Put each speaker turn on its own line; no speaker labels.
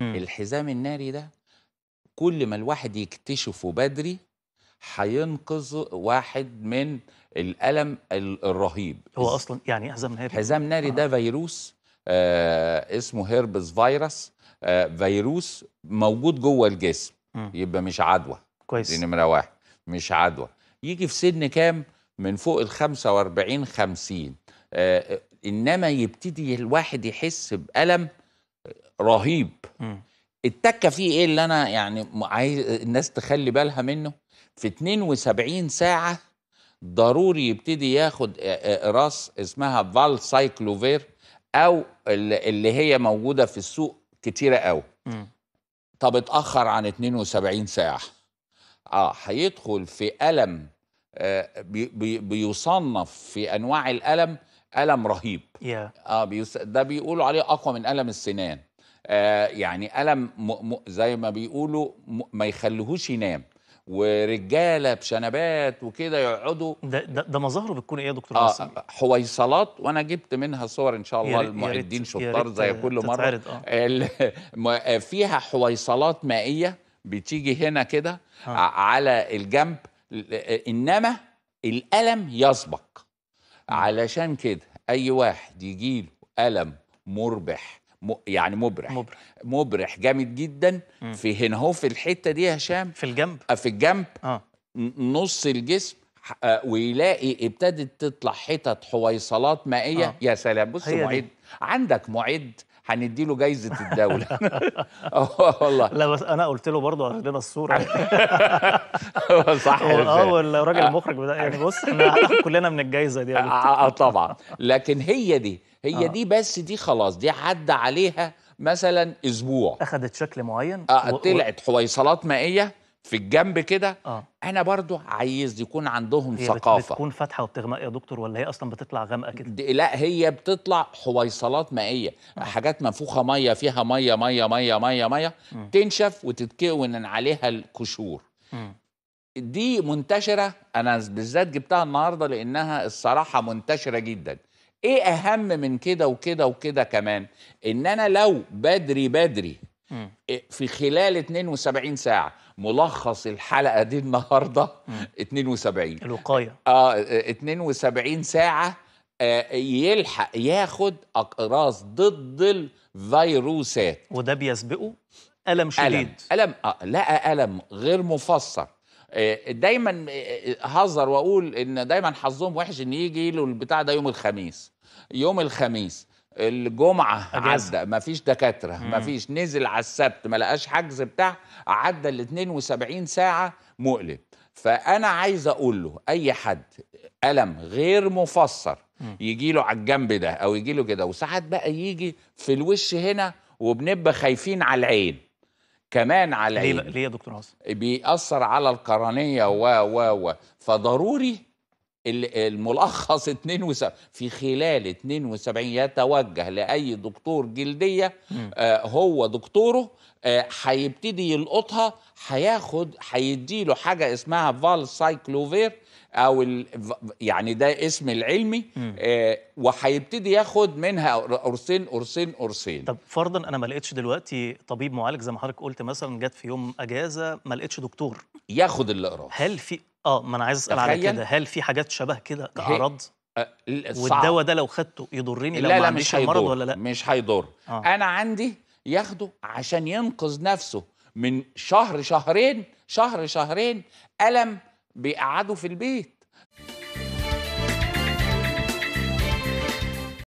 مم. الحزام الناري ده كل ما الواحد يكتشفه بدري هينقذ واحد من الالم الرهيب هو اصلا يعني حزام ناري حزام ناري آه. ده فيروس آه اسمه هيربس فيروس آه فيروس موجود جوه الجسم م. إمم. يبقى مش عدوى كويس دي نمره واحد مش عدوى يجي في سن كام من فوق ال 45 50 آه انما يبتدي الواحد يحس بالم رهيب م. التكه فيه ايه اللي انا يعني عايز الناس تخلي بالها منه في 72 ساعه ضروري يبتدي ياخد راس اسمها فال سايكلوفير او اللي هي موجوده في السوق كتيره قوي طب اتاخر عن 72 ساعه اه هيدخل في الم آه بي بيصنف في انواع الالم الم رهيب yeah. اه بيس... ده بيقولوا عليه اقوى من الم السنان آه يعني الم م... م... زي ما بيقولوا م... ما يخليهوش ينام ورجاله بشنبات وكده يقعدوا ده ده, ده مظاهره بتكون ايه يا دكتور آه, آه، حويصلات وانا جبت منها صور ان شاء الله المعدين شطار زي كل مره آه. فيها حويصلات مائيه بتيجي هنا كده آه. على الجنب انما الالم يسبق علشان كده اي واحد يجيله الم مربح يعني مبرح مبرح, مبرح جامد جدا مم. في هنا هو في الحته دي يا هشام في الجنب آه، في الجنب آه. نص الجسم آه، ويلاقي ابتدت تطلع حتت حويصلات مائيه آه. يا سلام بص معد عندك معد هنديله جايزه الدوله اه والله لا بس انا قلت له برضه هات لنا الصوره صح اه والراجل المخرج بتاع يعني بص كلنا من الجايزه دي آه،, اه طبعا لكن هي دي هي آه. دي بس دي خلاص دي عدى عليها مثلا اسبوع اخذت شكل معين آه طلعت حويصلات مائيه في الجنب كده آه. انا برضو عايز يكون عندهم هي ثقافه بتكون فاتحه وبتغمق يا دكتور ولا هي اصلا بتطلع غامقه كده لا هي بتطلع حويصلات مائيه آه. حاجات منفوخه ميه فيها ميه ميه ميه ميه ميه م. تنشف وتتكون عليها القشور دي منتشره انا بالذات جبتها النهارده لانها الصراحه منتشره جدا ايه اهم من كده وكده وكده كمان ان انا لو بدري بدري إيه، في خلال 72 ساعه ملخص الحلقه دي النهارده 72 الوقايه اه 72 ساعه آه يلحق ياخد اقراص ضد الفيروسات وده بيسبقه الم شديد الم, ألم آه لا الم غير مفسر آه، دايما آه، هزر واقول ان دايما حظهم وحش ان يجي له البتاع ده يوم الخميس يوم الخميس الجمعه عدى مفيش دكاتره مم. مفيش نزل على السبت ما لقاش حجز بتاع عدى ال 72 ساعه مقلب فانا عايز اقول له اي حد الم غير مفسر يجي له على الجنب ده او يجي له كده وساعات بقى يجي في الوش هنا وبنبقى خايفين على العين كمان على العين ليه يا دكتور عاصم؟ بيأثر على القرنيه و و و فضروري الملخص 72 في خلال 72 يتوجه لاي دكتور جلديه آه، هو دكتوره آه، هيبتدي يلقطها هياخد هيديله حاجه اسمها فال سايكلوفير او يعني ده اسم العلمي آه، وهيبتدي ياخد منها قرصين قرصين قرصين طب فرضا انا ما لقيتش دلوقتي طبيب معالج زي ما حضرتك قلت مثلا جت في يوم اجازه ما لقيتش دكتور ياخد اللي قراه هل في اه ما انا عايز اسال على كده هل في حاجات شبه كده كاعراض والدواء ده لو خدته يضرني لو لا ما عنديش المرض ولا لا مش هيضر آه. انا عندي ياخده عشان ينقذ نفسه من شهر شهرين شهر شهرين الم بيقعدوا في البيت